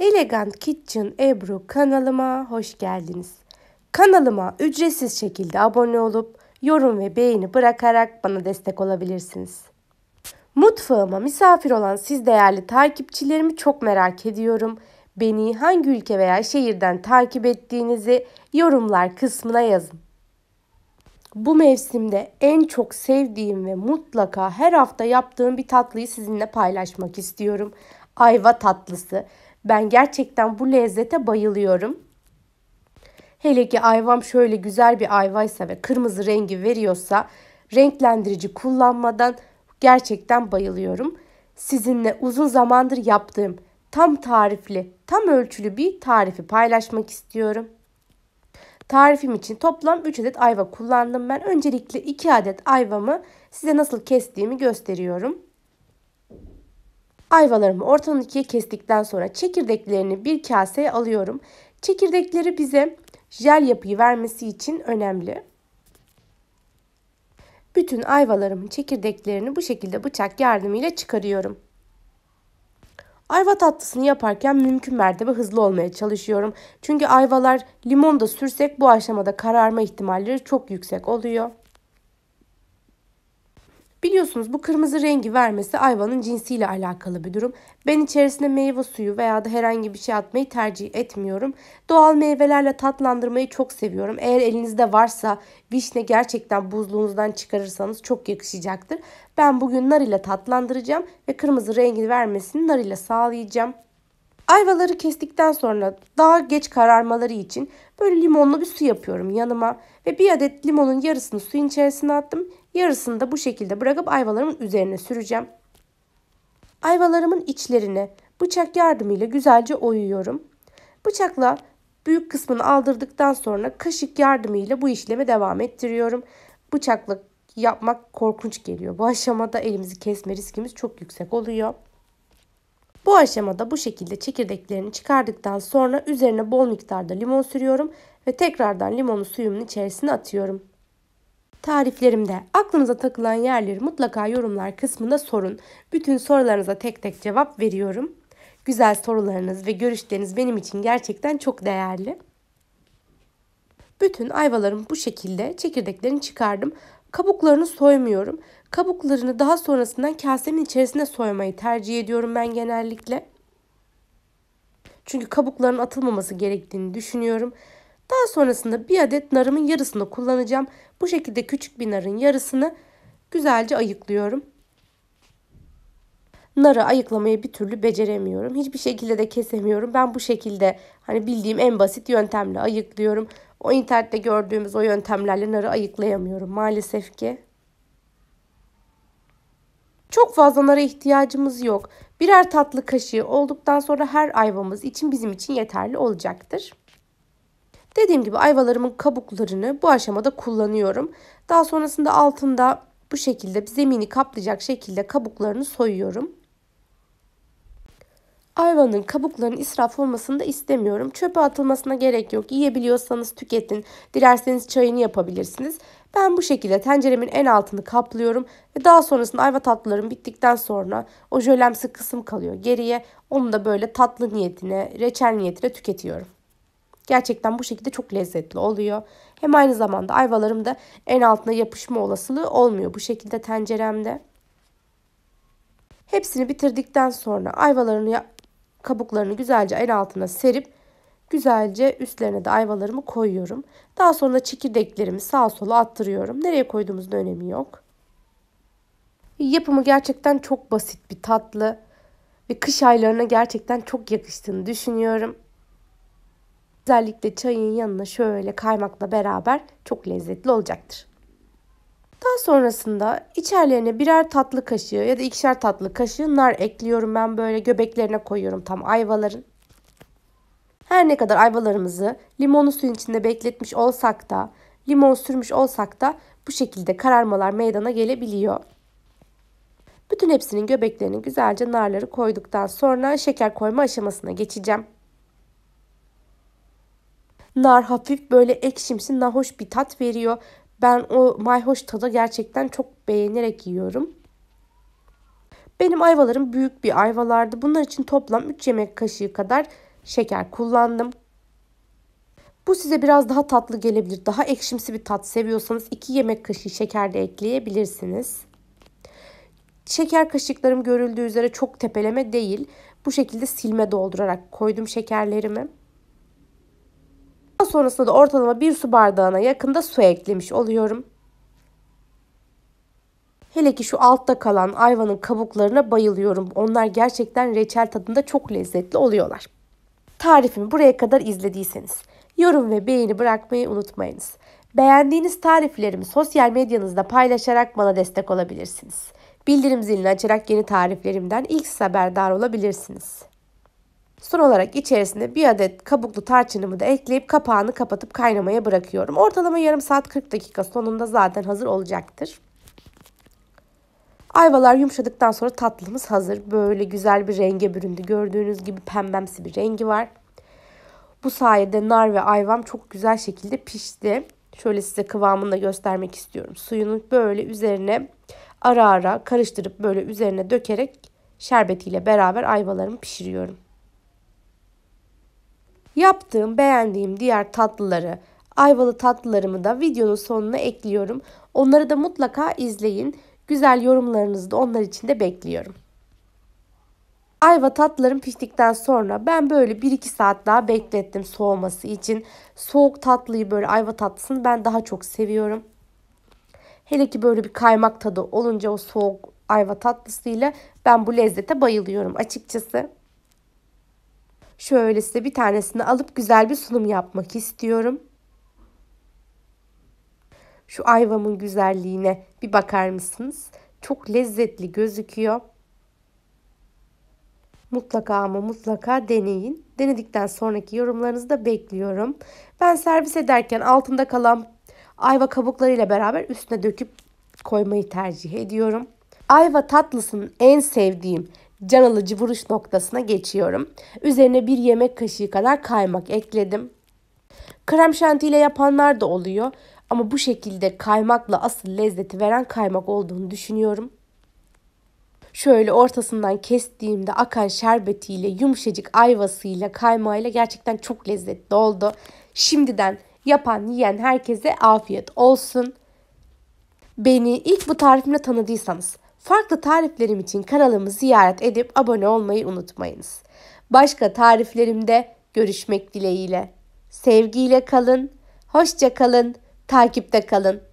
Elegant Kitchen Ebru kanalıma hoş geldiniz. Kanalıma ücretsiz şekilde abone olup yorum ve beğeni bırakarak bana destek olabilirsiniz. Mutfağıma misafir olan siz değerli takipçilerimi çok merak ediyorum. Beni hangi ülke veya şehirden takip ettiğinizi yorumlar kısmına yazın. Bu mevsimde en çok sevdiğim ve mutlaka her hafta yaptığım bir tatlıyı sizinle paylaşmak istiyorum. Ayva tatlısı. Ben gerçekten bu lezzete bayılıyorum. Hele ki ayvam şöyle güzel bir ayvaysa ve kırmızı rengi veriyorsa renklendirici kullanmadan gerçekten bayılıyorum. Sizinle uzun zamandır yaptığım tam tarifli, tam ölçülü bir tarifi paylaşmak istiyorum. Tarifim için toplam 3 adet ayva kullandım ben. Öncelikle 2 adet ayvamı size nasıl kestiğimi gösteriyorum. Ayvalarımı ortadan ikiye kestikten sonra çekirdeklerini bir kaseye alıyorum. Çekirdekleri bize jel yapıyı vermesi için önemli. Bütün ayvalarımın çekirdeklerini bu şekilde bıçak yardımıyla çıkarıyorum. Ayva tatlısını yaparken mümkün mertebe hızlı olmaya çalışıyorum. Çünkü ayvalar limonda sürsek bu aşamada kararma ihtimalleri çok yüksek oluyor. Biliyorsunuz bu kırmızı rengi vermesi ayvanın cinsiyle alakalı bir durum. Ben içerisine meyve suyu veya da herhangi bir şey atmayı tercih etmiyorum. Doğal meyvelerle tatlandırmayı çok seviyorum. Eğer elinizde varsa vişne gerçekten buzluğunuzdan çıkarırsanız çok yakışacaktır. Ben bugün nar ile tatlandıracağım ve kırmızı rengi vermesini nar ile sağlayacağım. Ayvaları kestikten sonra daha geç kararmaları için böyle limonlu bir su yapıyorum yanıma ve bir adet limonun yarısını suyun içerisine attım. Yarısını da bu şekilde bırakıp ayvalarımın üzerine süreceğim. Ayvalarımın içlerine bıçak yardımıyla güzelce oyuyorum. Bıçakla büyük kısmını aldırdıktan sonra kaşık yardımıyla bu işleme devam ettiriyorum. Bıçakla yapmak korkunç geliyor. Bu aşamada elimizi kesme riskimiz çok yüksek oluyor. Bu aşamada bu şekilde çekirdeklerini çıkardıktan sonra üzerine bol miktarda limon sürüyorum ve tekrardan limonu suyumun içerisine atıyorum tariflerimde aklınıza takılan yerleri mutlaka yorumlar kısmında sorun. Bütün sorularınıza tek tek cevap veriyorum. Güzel sorularınız ve görüşleriniz benim için gerçekten çok değerli. Bütün ayvalarımı bu şekilde çekirdeklerini çıkardım. Kabuklarını soymuyorum. Kabuklarını daha sonrasından kasemin içerisine soymayı tercih ediyorum ben genellikle. Çünkü kabukların atılmaması gerektiğini düşünüyorum. Daha sonrasında bir adet narımın yarısını kullanacağım. Bu şekilde küçük bir narın yarısını güzelce ayıklıyorum. Narı ayıklamayı bir türlü beceremiyorum. Hiçbir şekilde de kesemiyorum. Ben bu şekilde hani bildiğim en basit yöntemle ayıklıyorum. O internette gördüğümüz o yöntemlerle narı ayıklayamıyorum maalesef ki. Çok fazla nara ihtiyacımız yok. Birer tatlı kaşığı olduktan sonra her ayvamız için bizim için yeterli olacaktır. Dediğim gibi ayvalarımın kabuklarını bu aşamada kullanıyorum. Daha sonrasında altında bu şekilde zemini kaplayacak şekilde kabuklarını soyuyorum. Ayvanın kabuklarının israf olmasını da istemiyorum. Çöpe atılmasına gerek yok. Yiyebiliyorsanız tüketin. Dilerseniz çayını yapabilirsiniz. Ben bu şekilde tenceremin en altını kaplıyorum ve daha sonrasında ayva tatlılarım bittikten sonra o jölemsi kısım kalıyor geriye. Onu da böyle tatlı niyetine, reçel niyetine tüketiyorum. Gerçekten bu şekilde çok lezzetli oluyor. Hem aynı zamanda ayvalarım da en altına yapışma olasılığı olmuyor bu şekilde tenceremde. Hepsini bitirdikten sonra ayvalarını kabuklarını güzelce en altına serip güzelce üstlerine de ayvalarımı koyuyorum. Daha sonra çekirdeklerimi sağa sola attırıyorum. Nereye koyduğumuzun önemi yok. Yapımı gerçekten çok basit bir tatlı ve kış aylarına gerçekten çok yakıştığını düşünüyorum. Özellikle çayın yanına şöyle kaymakla beraber çok lezzetli olacaktır. Daha sonrasında içerlerine birer tatlı kaşığı ya da ikişer tatlı kaşığı nar ekliyorum ben böyle göbeklerine koyuyorum tam ayvaların. Her ne kadar ayvalarımızı limonlu suyun içinde bekletmiş olsak da, limon sürmüş olsak da bu şekilde kararmalar meydana gelebiliyor. Bütün hepsinin göbeklerini güzelce narları koyduktan sonra şeker koyma aşamasına geçeceğim. Nar hafif böyle ekşimsi nahoş bir tat veriyor. Ben o mayhoş tadı gerçekten çok beğenerek yiyorum. Benim ayvalarım büyük bir ayvalardı. Bunlar için toplam 3 yemek kaşığı kadar şeker kullandım. Bu size biraz daha tatlı gelebilir. Daha ekşimsi bir tat seviyorsanız 2 yemek kaşığı şeker de ekleyebilirsiniz. Şeker kaşıklarım görüldüğü üzere çok tepeleme değil. Bu şekilde silme doldurarak koydum şekerlerimi. Daha sonrasında da ortalama bir su bardağına yakında su eklemiş oluyorum. Hele ki şu altta kalan ayvanın kabuklarına bayılıyorum. Onlar gerçekten reçel tadında çok lezzetli oluyorlar. Tarifimi buraya kadar izlediyseniz yorum ve beğeni bırakmayı unutmayınız. Beğendiğiniz tariflerimi sosyal medyanızda paylaşarak bana destek olabilirsiniz. Bildirim zilini açarak yeni tariflerimden ilk haberdar olabilirsiniz. Son olarak içerisinde bir adet kabuklu tarçınımı da ekleyip kapağını kapatıp kaynamaya bırakıyorum. Ortalama yarım saat 40 dakika sonunda zaten hazır olacaktır. Ayvalar yumuşadıktan sonra tatlımız hazır. Böyle güzel bir renge büründü. Gördüğünüz gibi pembemsi bir rengi var. Bu sayede nar ve ayvam çok güzel şekilde pişti. Şöyle size kıvamını da göstermek istiyorum. Suyunu böyle üzerine ara ara karıştırıp böyle üzerine dökerek şerbetiyle beraber ayvalarımı pişiriyorum. Yaptığım, beğendiğim diğer tatlıları, ayvalı tatlılarımı da videonun sonuna ekliyorum. Onları da mutlaka izleyin. Güzel yorumlarınızı da onlar için de bekliyorum. Ayva tatlılarım piştikten sonra ben böyle 1-2 saat daha beklettim soğuması için. Soğuk tatlıyı böyle ayva tatlısını ben daha çok seviyorum. Hele ki böyle bir kaymak tadı olunca o soğuk ayva tatlısıyla ben bu lezzete bayılıyorum açıkçası. Şöyle size bir tanesini alıp güzel bir sunum yapmak istiyorum. Şu ayvamın güzelliğine bir bakar mısınız? Çok lezzetli gözüküyor. Mutlaka ama mutlaka deneyin. Denedikten sonraki yorumlarınızı da bekliyorum. Ben servis ederken altında kalan ayva kabuklarıyla beraber üstüne döküp koymayı tercih ediyorum. Ayva tatlısının en sevdiğim can alıcı vuruş noktasına geçiyorum. Üzerine bir yemek kaşığı kadar kaymak ekledim. Krem şantiyle yapanlar da oluyor ama bu şekilde kaymakla asıl lezzeti veren kaymak olduğunu düşünüyorum. Şöyle ortasından kestiğimde akan şerbetiyle, yumuşacık ayvasıyla, kaymağıyla gerçekten çok lezzetli oldu. Şimdiden yapan, yiyen herkese afiyet olsun. Beni ilk bu tarifimle tanıdıysanız Farklı tariflerim için kanalımı ziyaret edip abone olmayı unutmayınız. Başka tariflerimde görüşmek dileğiyle. Sevgiyle kalın, hoşça kalın, takipte kalın.